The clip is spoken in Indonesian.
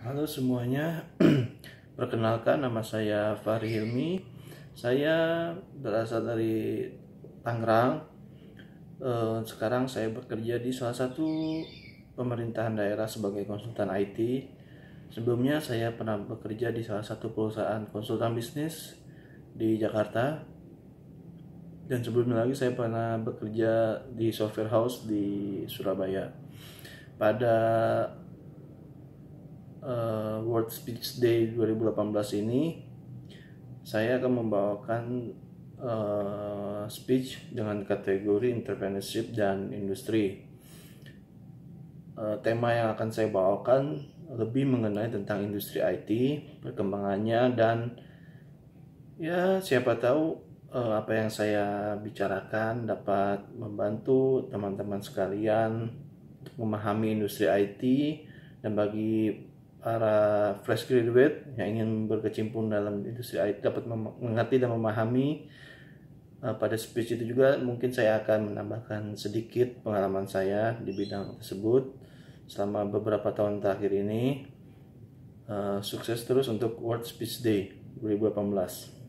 Halo semuanya, perkenalkan nama saya Fahri Hilmi. Saya berasal dari Tangerang. Eh, sekarang saya bekerja di salah satu pemerintahan daerah sebagai konsultan IT. Sebelumnya saya pernah bekerja di salah satu perusahaan konsultan bisnis di Jakarta. Dan sebelumnya lagi saya pernah bekerja di software house di Surabaya. Pada uh, World Speech Day 2018 ini saya akan membawakan uh, speech dengan kategori entrepreneurship dan industri. Uh, tema yang akan saya bawakan lebih mengenai tentang industri IT, perkembangannya dan ya siapa tahu uh, apa yang saya bicarakan dapat membantu teman-teman sekalian memahami industri IT dan bagi para fresh graduate yang ingin berkecimpung dalam industri IT dapat mengerti dan memahami uh, pada speech itu juga mungkin saya akan menambahkan sedikit pengalaman saya di bidang tersebut selama beberapa tahun terakhir ini uh, sukses terus untuk World Speech Day 2018